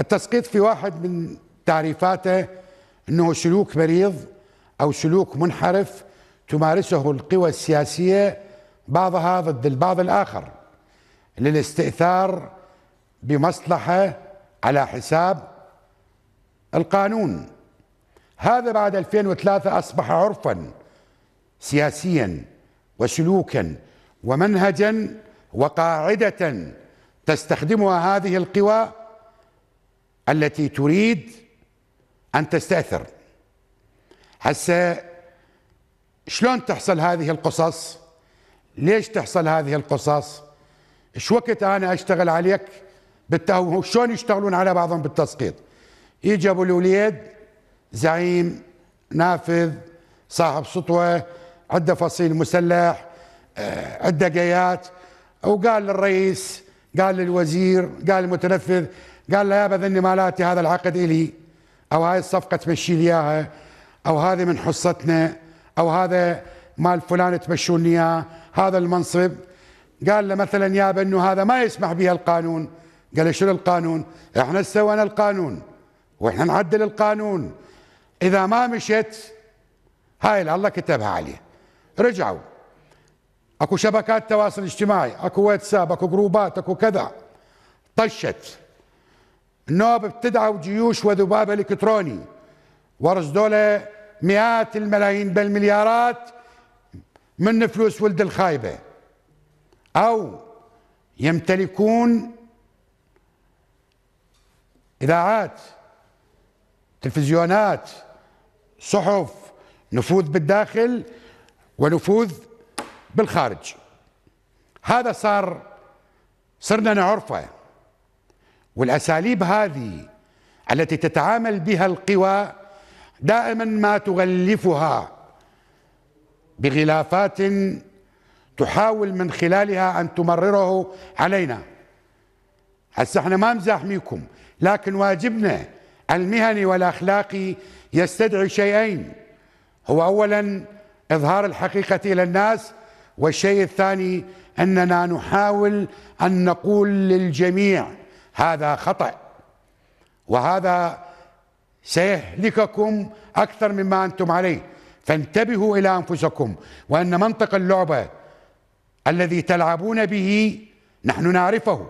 التسقيط في واحد من تعريفاته انه سلوك مريض او سلوك منحرف تمارسه القوى السياسيه بعضها ضد البعض الاخر للاستئثار بمصلحه على حساب القانون هذا بعد 2003 اصبح عرفا سياسيا وسلوكا ومنهجا وقاعده تستخدمها هذه القوى التي تريد أن تستأثر هسه شلون تحصل هذه القصص ليش تحصل هذه القصص ايش وقت انا اشتغل عليك بالتهو شلون يشتغلون على بعضهم بالتسقيط يجي ابو الوليد زعيم نافذ صاحب سطوه عنده فصيل مسلح آه، عنده قيات وقال للرئيس قال للوزير قال المتنفذ قال له يابا ذني مالاتي هذا العقد إلي أو هاي الصفقة تمشي لي إياها أو هذه من حصتنا أو هذا مال فلان تمشون إياه هذا المنصب قال له مثلا يابا أنه هذا ما يسمح به القانون قال له شنو القانون احنا سوينا القانون واحنا نعدل القانون اذا ما مشت هاي الله كتبها عليه رجعوا اكو شبكات تواصل اجتماعي اكو واتساب اكو جروبات اكو كذا طشت النواب ابتدعوا جيوش وذباب الكتروني ورصدولة مئات الملايين بل مليارات من فلوس ولد الخايبه او يمتلكون اذاعات تلفزيونات صحف نفوذ بالداخل ونفوذ بالخارج هذا صار صرنا نعرفه والاساليب هذه التي تتعامل بها القوى دائما ما تغلفها بغلافات تحاول من خلالها ان تمرره علينا هسه احنا ما مزاحميكم لكن واجبنا المهني والاخلاقي يستدعي شيئين هو اولا اظهار الحقيقه الى الناس والشيء الثاني اننا نحاول ان نقول للجميع هذا خطأ وهذا سيهلككم أكثر مما أنتم عليه فانتبهوا إلى أنفسكم وأن منطق اللعبة الذي تلعبون به نحن نعرفه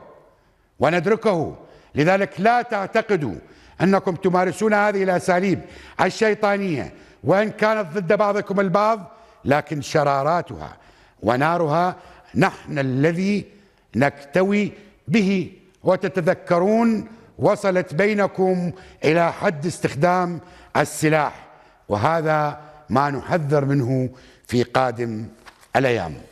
وندركه لذلك لا تعتقدوا أنكم تمارسون هذه الأساليب الشيطانية وإن كانت ضد بعضكم البعض لكن شراراتها ونارها نحن الذي نكتوي به وتتذكرون وصلت بينكم الى حد استخدام السلاح وهذا ما نحذر منه في قادم الايام